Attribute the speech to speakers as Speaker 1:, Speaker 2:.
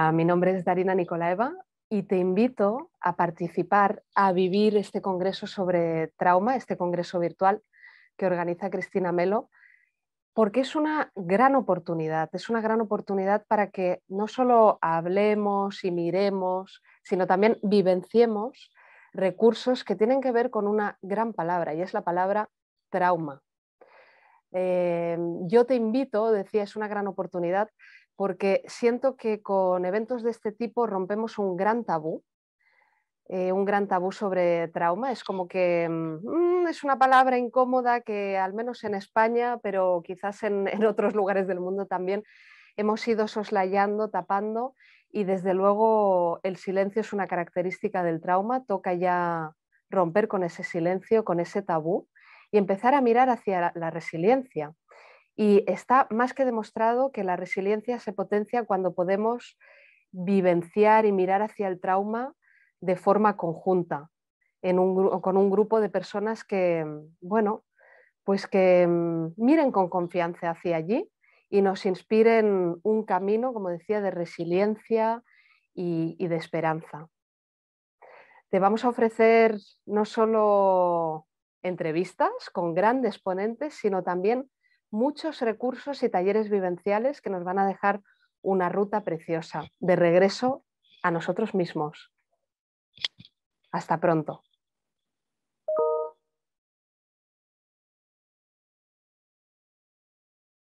Speaker 1: Ah, mi nombre es Darina Nicolaeva y te invito a participar, a vivir este congreso sobre trauma, este congreso virtual que organiza Cristina Melo, porque es una gran oportunidad, es una gran oportunidad para que no solo hablemos y miremos, sino también vivenciemos recursos que tienen que ver con una gran palabra y es la palabra trauma. Eh, yo te invito, decía, es una gran oportunidad porque siento que con eventos de este tipo rompemos un gran tabú, eh, un gran tabú sobre trauma. Es como que mm, es una palabra incómoda que al menos en España, pero quizás en otros lugares del mundo también, hemos ido soslayando, tapando y desde luego el silencio es una característica del trauma. Toca ya romper con ese silencio, con ese tabú y empezar a mirar hacia la resiliencia. Y está más que demostrado que la resiliencia se potencia cuando podemos vivenciar y mirar hacia el trauma de forma conjunta, con un grupo de personas que, bueno, pues que mm, miren con confianza hacia allí y nos inspiren un camino, como decía, de resiliencia y, y de esperanza. Te vamos a ofrecer no solo entrevistas con grandes ponentes, sino también muchos recursos y talleres vivenciales que nos van a dejar una ruta preciosa de regreso a nosotros mismos. Hasta pronto.